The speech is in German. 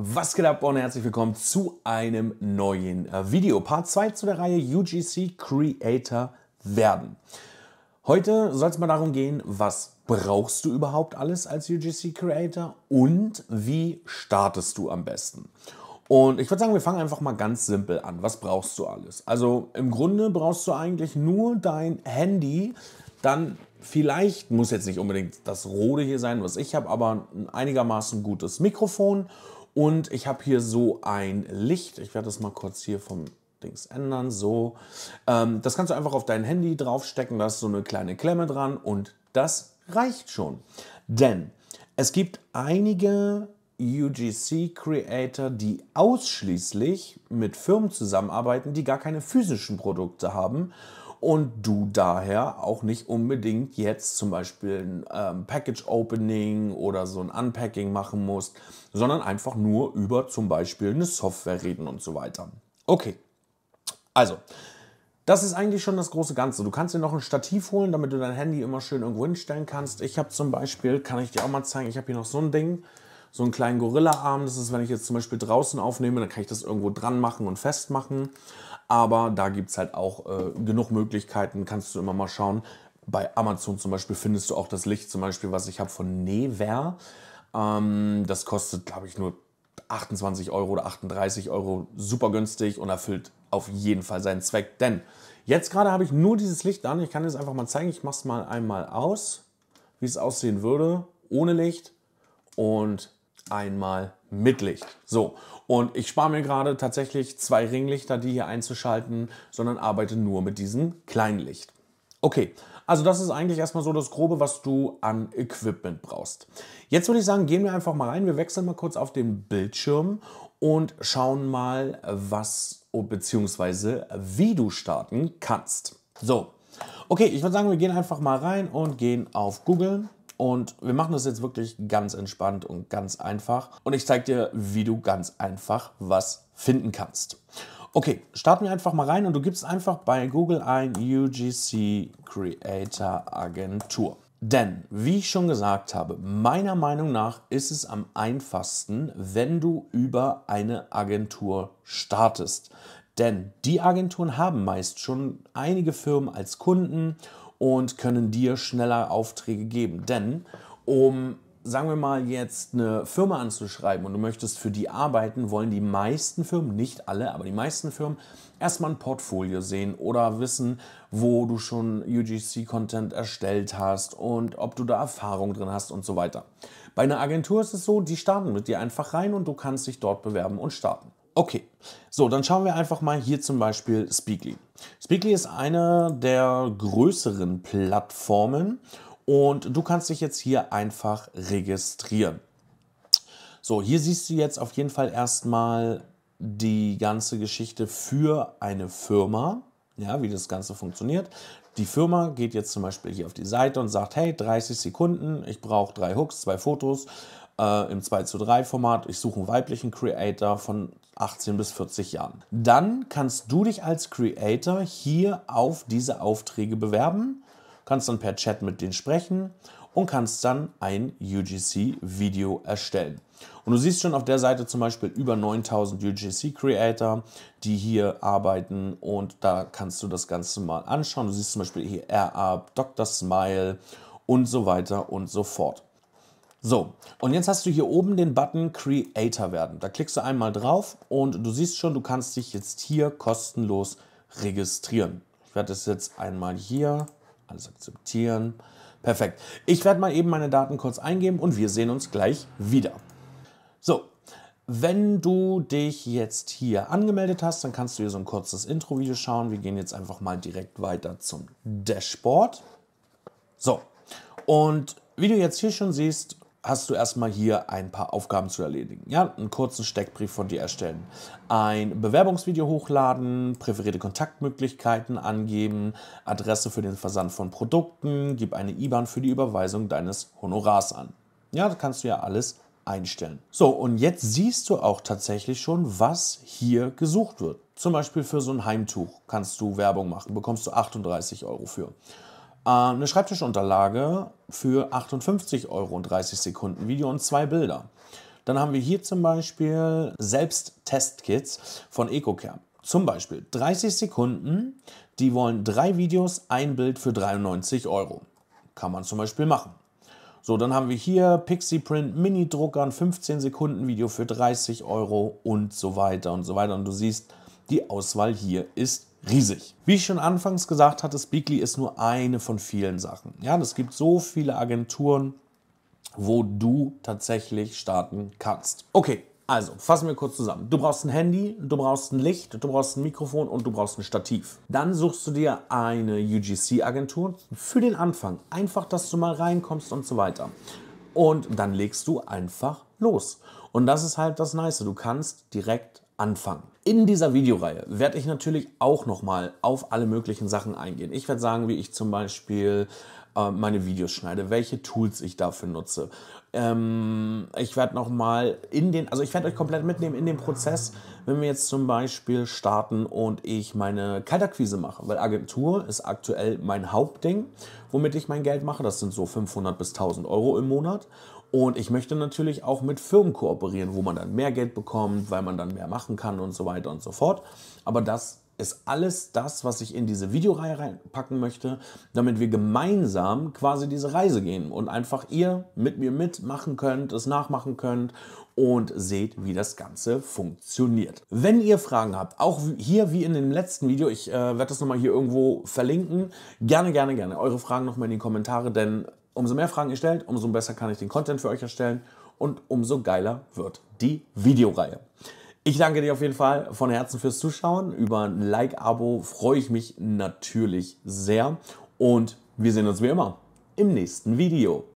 Was geht ab und herzlich willkommen zu einem neuen äh, Video. Part 2 zu der Reihe UGC Creator werden. Heute soll es mal darum gehen, was brauchst du überhaupt alles als UGC Creator und wie startest du am besten. Und ich würde sagen, wir fangen einfach mal ganz simpel an. Was brauchst du alles? Also im Grunde brauchst du eigentlich nur dein Handy, dann vielleicht muss jetzt nicht unbedingt das Rode hier sein, was ich habe, aber ein einigermaßen gutes Mikrofon und ich habe hier so ein Licht. Ich werde das mal kurz hier vom Dings ändern. So. Ähm, das kannst du einfach auf dein Handy draufstecken. Da ist so eine kleine Klemme dran und das reicht schon. Denn es gibt einige UGC-Creator, die ausschließlich mit Firmen zusammenarbeiten, die gar keine physischen Produkte haben und du daher auch nicht unbedingt jetzt zum Beispiel ein ähm, Package Opening oder so ein Unpacking machen musst, sondern einfach nur über zum Beispiel eine Software reden und so weiter. Okay, also. Das ist eigentlich schon das große Ganze. Du kannst dir noch ein Stativ holen, damit du dein Handy immer schön irgendwo hinstellen kannst. Ich habe zum Beispiel, kann ich dir auch mal zeigen, ich habe hier noch so ein Ding so einen kleinen Gorilla-Arm. Das ist, wenn ich jetzt zum Beispiel draußen aufnehme, dann kann ich das irgendwo dran machen und festmachen. Aber da gibt es halt auch äh, genug Möglichkeiten, kannst du immer mal schauen. Bei Amazon zum Beispiel findest du auch das Licht, zum Beispiel, was ich habe von Never. Ähm, das kostet, glaube ich, nur 28 Euro oder 38 Euro. Super günstig und erfüllt auf jeden Fall seinen Zweck. Denn jetzt gerade habe ich nur dieses Licht an. Ich kann es einfach mal zeigen. Ich mache es mal einmal aus, wie es aussehen würde, ohne Licht. Und einmal mit Licht. So, und ich spare mir gerade tatsächlich zwei Ringlichter, die hier einzuschalten, sondern arbeite nur mit diesem kleinen Licht. Okay, also das ist eigentlich erstmal so das Grobe, was du an Equipment brauchst. Jetzt würde ich sagen, gehen wir einfach mal rein. Wir wechseln mal kurz auf den Bildschirm und schauen mal, was bzw. wie du starten kannst. So, okay, ich würde sagen, wir gehen einfach mal rein und gehen auf Google und wir machen das jetzt wirklich ganz entspannt und ganz einfach. Und ich zeige dir, wie du ganz einfach was finden kannst. Okay, starten wir einfach mal rein und du gibst einfach bei Google ein UGC Creator Agentur. Denn, wie ich schon gesagt habe, meiner Meinung nach ist es am einfachsten, wenn du über eine Agentur startest. Denn die Agenturen haben meist schon einige Firmen als Kunden und können dir schneller Aufträge geben. Denn um, sagen wir mal, jetzt eine Firma anzuschreiben und du möchtest für die arbeiten, wollen die meisten Firmen, nicht alle, aber die meisten Firmen erstmal ein Portfolio sehen oder wissen, wo du schon UGC-Content erstellt hast und ob du da Erfahrung drin hast und so weiter. Bei einer Agentur ist es so, die starten mit dir einfach rein und du kannst dich dort bewerben und starten. Okay, so dann schauen wir einfach mal hier zum Beispiel Speakly. Speakly ist eine der größeren Plattformen und du kannst dich jetzt hier einfach registrieren. So, hier siehst du jetzt auf jeden Fall erstmal die ganze Geschichte für eine Firma, ja, wie das Ganze funktioniert. Die Firma geht jetzt zum Beispiel hier auf die Seite und sagt, hey, 30 Sekunden, ich brauche drei Hooks, zwei Fotos, äh, im 2 zu 3 Format. Ich suche einen weiblichen Creator von 18 bis 40 Jahren. Dann kannst du dich als Creator hier auf diese Aufträge bewerben, kannst dann per Chat mit denen sprechen und kannst dann ein UGC-Video erstellen. Und du siehst schon auf der Seite zum Beispiel über 9000 UGC-Creator, die hier arbeiten und da kannst du das Ganze mal anschauen. Du siehst zum Beispiel hier AirUp, Dr. Smile und so weiter und so fort. So, und jetzt hast du hier oben den Button Creator werden. Da klickst du einmal drauf und du siehst schon, du kannst dich jetzt hier kostenlos registrieren. Ich werde das jetzt einmal hier alles akzeptieren. Perfekt. Ich werde mal eben meine Daten kurz eingeben und wir sehen uns gleich wieder. So, wenn du dich jetzt hier angemeldet hast, dann kannst du hier so ein kurzes Intro-Video schauen. Wir gehen jetzt einfach mal direkt weiter zum Dashboard. So, und wie du jetzt hier schon siehst, hast du erstmal hier ein paar Aufgaben zu erledigen. Ja, einen kurzen Steckbrief von dir erstellen, ein Bewerbungsvideo hochladen, präferierte Kontaktmöglichkeiten angeben, Adresse für den Versand von Produkten, gib eine IBAN für die Überweisung deines Honorars an. Ja, das kannst du ja alles einstellen. So, und jetzt siehst du auch tatsächlich schon, was hier gesucht wird. Zum Beispiel für so ein Heimtuch kannst du Werbung machen, bekommst du 38 Euro für. Äh, eine Schreibtischunterlage für 58,30 Euro Sekunden Video und zwei Bilder. Dann haben wir hier zum Beispiel Selbst-Testkits von EcoCare. Zum Beispiel 30 Sekunden, die wollen drei Videos, ein Bild für 93 Euro. Kann man zum Beispiel machen. So, dann haben wir hier Pixiprint Mini-Druckern, 15 Sekunden Video für 30 Euro und so weiter und so weiter. Und du siehst, die Auswahl hier ist riesig. Wie ich schon anfangs gesagt hatte, Speakly ist nur eine von vielen Sachen. Ja, es gibt so viele Agenturen, wo du tatsächlich starten kannst. Okay, also, fassen wir kurz zusammen. Du brauchst ein Handy, du brauchst ein Licht, du brauchst ein Mikrofon und du brauchst ein Stativ. Dann suchst du dir eine UGC-Agentur für den Anfang. Einfach, dass du mal reinkommst und so weiter. Und dann legst du einfach los. Und das ist halt das Nice. Du kannst direkt anfangen. In dieser Videoreihe werde ich natürlich auch nochmal auf alle möglichen Sachen eingehen. Ich werde sagen, wie ich zum Beispiel äh, meine Videos schneide, welche Tools ich dafür nutze. Ähm, ich werde nochmal in den, also ich werde euch komplett mitnehmen in den Prozess, wenn wir jetzt zum Beispiel starten und ich meine Kalterquise mache, weil Agentur ist aktuell mein Hauptding, womit ich mein Geld mache. Das sind so 500 bis 1000 Euro im Monat. Und ich möchte natürlich auch mit Firmen kooperieren, wo man dann mehr Geld bekommt, weil man dann mehr machen kann und so weiter und so fort. Aber das ist alles das, was ich in diese Videoreihe reinpacken möchte, damit wir gemeinsam quasi diese Reise gehen und einfach ihr mit mir mitmachen könnt, es nachmachen könnt und seht, wie das Ganze funktioniert. Wenn ihr Fragen habt, auch hier wie in dem letzten Video, ich äh, werde das nochmal hier irgendwo verlinken, gerne, gerne, gerne eure Fragen nochmal in die Kommentare, denn Umso mehr Fragen ihr stellt, umso besser kann ich den Content für euch erstellen und umso geiler wird die Videoreihe. Ich danke dir auf jeden Fall von Herzen fürs Zuschauen. Über ein Like-Abo freue ich mich natürlich sehr. Und wir sehen uns wie immer im nächsten Video.